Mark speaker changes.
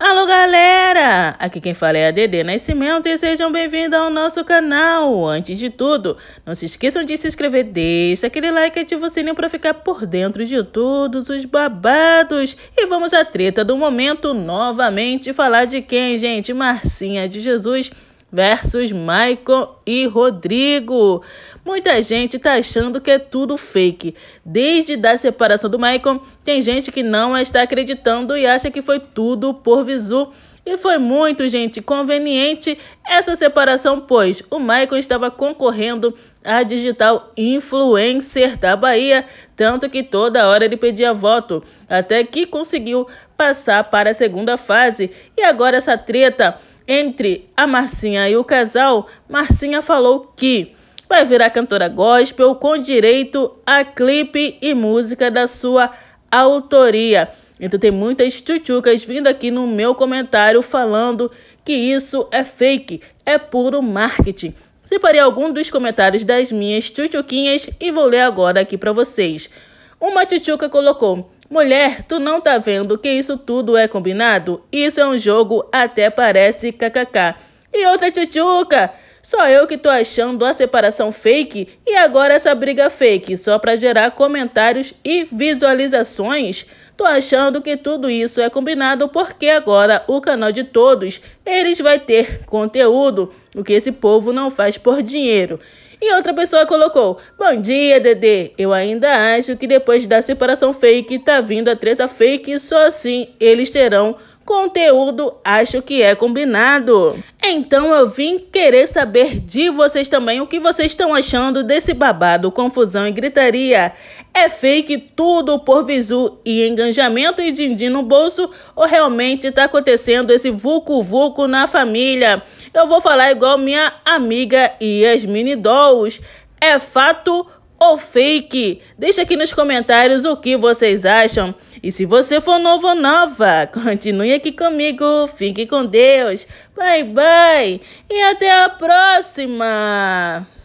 Speaker 1: Alô galera, aqui quem fala é a Dede Nascimento e sejam bem-vindos ao nosso canal. Antes de tudo, não se esqueçam de se inscrever, deixa aquele like e ativa o sininho para ficar por dentro de todos os babados. E vamos à treta do momento novamente falar de quem, gente? Marcinha de Jesus versus Maicon e Rodrigo. Muita gente tá achando que é tudo fake. Desde da separação do Maicon, tem gente que não está acreditando e acha que foi tudo por visu. E foi muito, gente, conveniente essa separação, pois o Maicon estava concorrendo à digital influencer da Bahia, tanto que toda hora ele pedia voto, até que conseguiu passar para a segunda fase. E agora essa treta entre a Marcinha e o casal, Marcinha falou que vai virar cantora gospel com direito a clipe e música da sua autoria. Então tem muitas tchutchucas vindo aqui no meu comentário falando que isso é fake, é puro marketing. Separei algum dos comentários das minhas tchutchuquinhas e vou ler agora aqui para vocês. Uma tchutchuca colocou: Mulher, tu não tá vendo que isso tudo é combinado? Isso é um jogo, até parece kkk. E outra tchutchuca! Só eu que tô achando a separação fake e agora essa briga fake, só pra gerar comentários e visualizações? Tô achando que tudo isso é combinado porque agora o canal de todos, eles vai ter conteúdo, o que esse povo não faz por dinheiro. E outra pessoa colocou: Bom dia, Dedê. Eu ainda acho que depois da separação fake tá vindo a treta fake e só assim eles terão Conteúdo acho que é combinado. Então eu vim querer saber de vocês também o que vocês estão achando desse babado, confusão e gritaria. É fake tudo por visu e engajamento e din-din no bolso ou realmente tá acontecendo esse vulco-vulco na família? Eu vou falar igual minha amiga Yasmini Dolls. É fato ou fake? Deixe aqui nos comentários o que vocês acham. E se você for novo ou nova, continue aqui comigo. Fique com Deus. Bye, bye. E até a próxima.